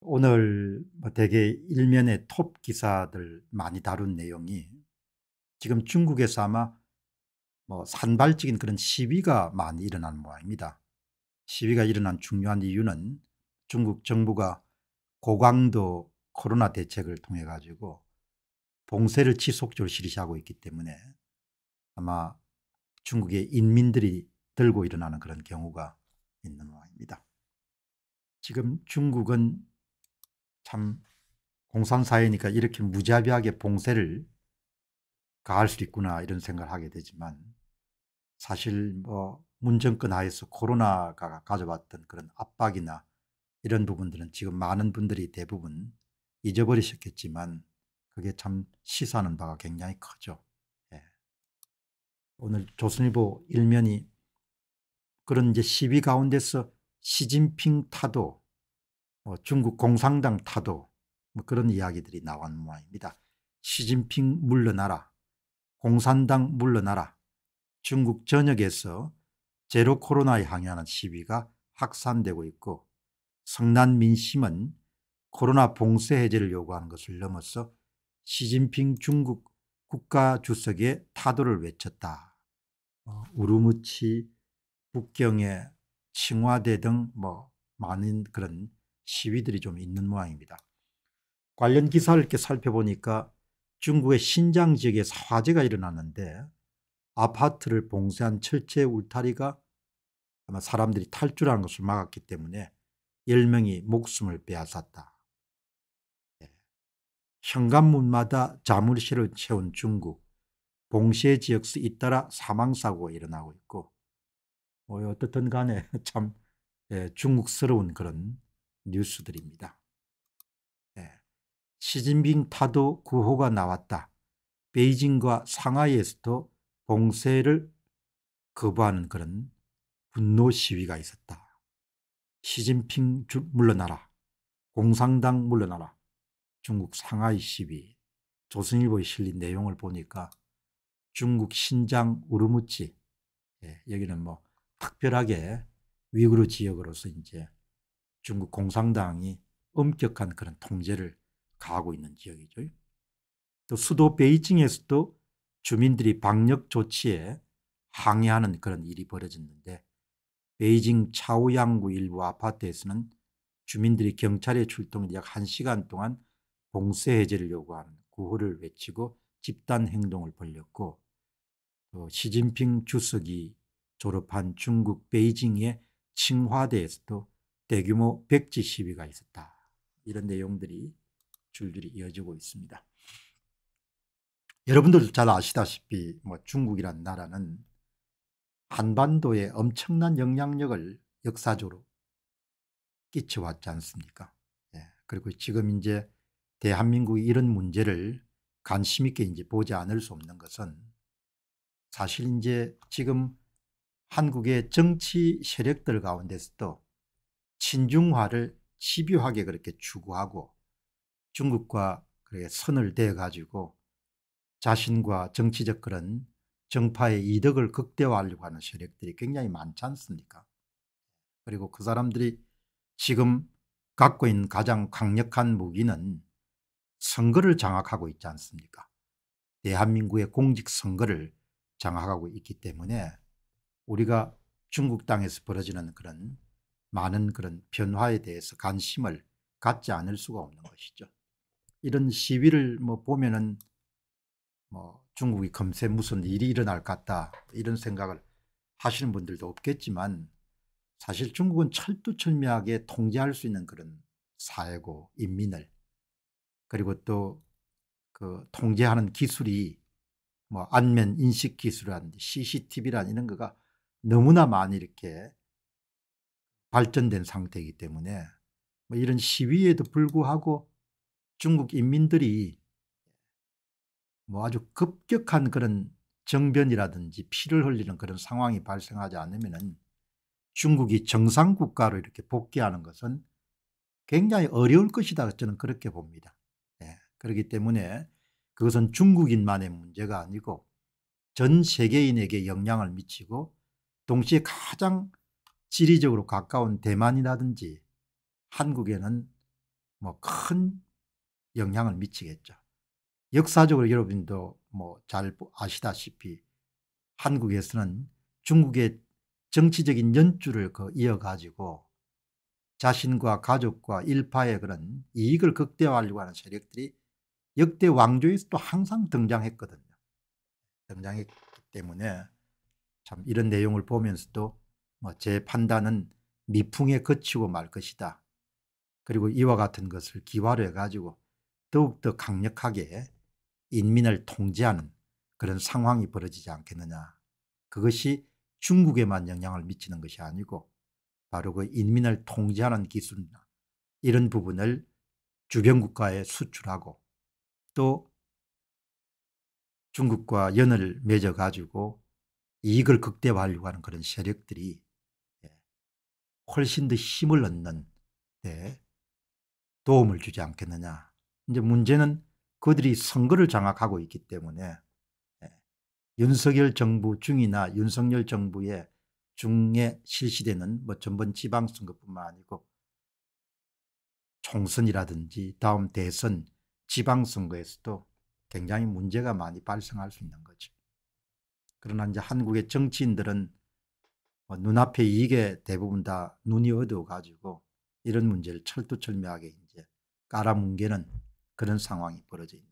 오늘 뭐 대개 일면의 톱 기사들 많이 다룬 내용이 지금 중국에서 아마 뭐 산발적인 그런 시위가 많이 일어난 모양입니다. 시위가 일어난 중요한 이유는 중국 정부가 고강도 코로나 대책을 통해 가지고 봉쇄를 지속적으로 실시하고 있기 때문에 아마 중국의 인민들이 들고 일어나는 그런 경우가 있는 모양입니다. 지금 중국은 참 공산사회니까 이렇게 무자비하게 봉쇄를 가할 수 있구나 이런 생각을 하게 되지만 사실 뭐 문정권 하에서 코로나가 가져왔던 그런 압박이나 이런 부분들은 지금 많은 분들이 대부분 잊어버리셨겠지만 그게 참 시사하는 바가 굉장히 크죠. 예. 오늘 조선일보 일면이 그런 이제 시위 가운데서 시진핑 타도 뭐 중국 공산당 타도 뭐 그런 이야기들이 나온 모양입니다. 시진핑 물러나라 공산당 물러나라 중국 전역에서 제로 코로나에 항의하는 시위가 확산되고 있고 성난 민심은 코로나 봉쇄 해제를 요구하는 것을 넘어서 시진핑 중국 국가 주석의 타도를 외쳤다. 어, 우루무치, 북경의 칭화대 등 뭐 많은 그런 시위들이 좀 있는 모양입니다. 관련 기사를 이렇게 살펴보니까 중국의 신장 지역에 화재가 일어났는데 아파트를 봉쇄한 철제 울타리가 아마 사람들이 탈출하는 것을 막았기 때문에 10명이 목숨을 빼앗았다. 네. 예. 현관문마다 자물쇠를 채운 중국 봉쇄 지역에서 잇따라 사망사고가 일어나고 있고 뭐 어떻든 간에 참 예, 중국스러운 그런 뉴스들입니다. 네. 시진핑 타도 구호가 나왔다. 베이징과 상하이에서도 봉쇄를 거부하는 그런 분노 시위가 있었다. 시진핑 물러나라. 공산당 물러나라. 중국 상하이 시위. 조선일보에 실린 내용을 보니까 중국 신장 우르무치 예, 여기는 뭐 특별하게 위구르 지역으로서 이제 중국 공산당이 엄격한 그런 통제를 가하고 있는 지역이죠. 또 수도 베이징에서도 주민들이 방역 조치에 항의하는 그런 일이 벌어졌는데 베이징 차오양구 일부 아파트에서는 주민들이 경찰에 출동해 약 1시간 동안 봉쇄 해제를 요구하는 구호를 외치고 집단 행동을 벌였고 또 시진핑 주석이 졸업한 중국 베이징의 칭화대에서도 대규모 백지 시위가 있었다. 이런 내용들이 줄줄이 이어지고 있습니다. 여러분들도 잘 아시다시피 뭐 중국이란 나라는 한반도에 엄청난 영향력을 역사적으로 끼쳐왔지 않습니까? 예. 그리고 지금 이제 대한민국이 이런 문제를 관심 있게 이제 보지 않을 수 없는 것은 사실 이제 지금 한국의 정치 세력들 가운데서도 친중화를 집요하게 그렇게 추구하고 중국과 그렇게 선을 대어 가지고 자신과 정치적 그런 정파의 이득을 극대화하려고 하는 세력들이 굉장히 많지 않습니까? 그리고 그 사람들이 지금 갖고 있는 가장 강력한 무기는 선거를 장악하고 있지 않습니까? 대한민국의 공직선거를 장악하고 있기 때문에 우리가 중국 땅에서 벌어지는 그런 많은 그런 변화에 대해서 관심을 갖지 않을 수가 없는 것이죠. 이런 시위를 뭐 보면은 뭐 중국이 금세 무슨 일이 일어날 것 같다 이런 생각을 하시는 분들도 없겠지만 사실 중국은 철두철미하게 통제할 수 있는 그런 사회고 인민을 그리고 또 그 통제하는 기술이 뭐 안면 인식 기술이라든지 CCTV라는 이런 거가 너무나 많이 이렇게 발전된 상태이기 때문에 뭐 이런 시위에도 불구하고 중국 인민들이 뭐 아주 급격한 그런 정변이라든지 피를 흘리는 그런 상황이 발생하지 않으면 중국이 정상 국가로 이렇게 복귀하는 것은 굉장히 어려울 것이다 저는 그렇게 봅니다. 예. 그렇기 때문에 그것은 중국인만의 문제가 아니고 전 세계인에게 영향을 미치고 동시에 가장 지리적으로 가까운 대만이라든지 한국에는 뭐 큰 영향을 미치겠죠. 역사적으로 여러분도 뭐 잘 아시다시피 한국에서는 중국의 정치적인 연주를 그 이어가지고 자신과 가족과 일파의 그런 이익을 극대화하려고 하는 세력들이 역대 왕조에서도 항상 등장했거든요. 등장했기 때문에 참 이런 내용을 보면서도 뭐제 판단은 미풍에 그치고 말 것이다. 그리고 이와 같은 것을 기화로 해가지고 더욱더 강력하게 인민을 통제하는 그런 상황이 벌어지지 않겠느냐. 그것이 중국에만 영향을 미치는 것이 아니고 바로 그 인민을 통제하는 기술이나 이런 부분을 주변 국가에 수출하고 또 중국과 연을 맺어가지고 이익을 극대화하려고 하는 그런 세력들이 훨씬 더 힘을 얻는 데 도움을 주지 않겠느냐. 이제 문제는 그들이 선거를 장악하고 있기 때문에 예, 윤석열 정부 중이나 윤석열 정부의 중에 실시되는 뭐 전번 지방선거뿐만 아니고 총선이라든지 다음 대선 지방선거에서도 굉장히 문제가 많이 발생할 수 있는 거죠. 그러나 이제 한국의 정치인들은 어, 눈앞에 이게 대부분 다 눈이 어두워가지고 이런 문제를 철두철미하게 이제 깔아뭉개는 그런 상황이 벌어져 있는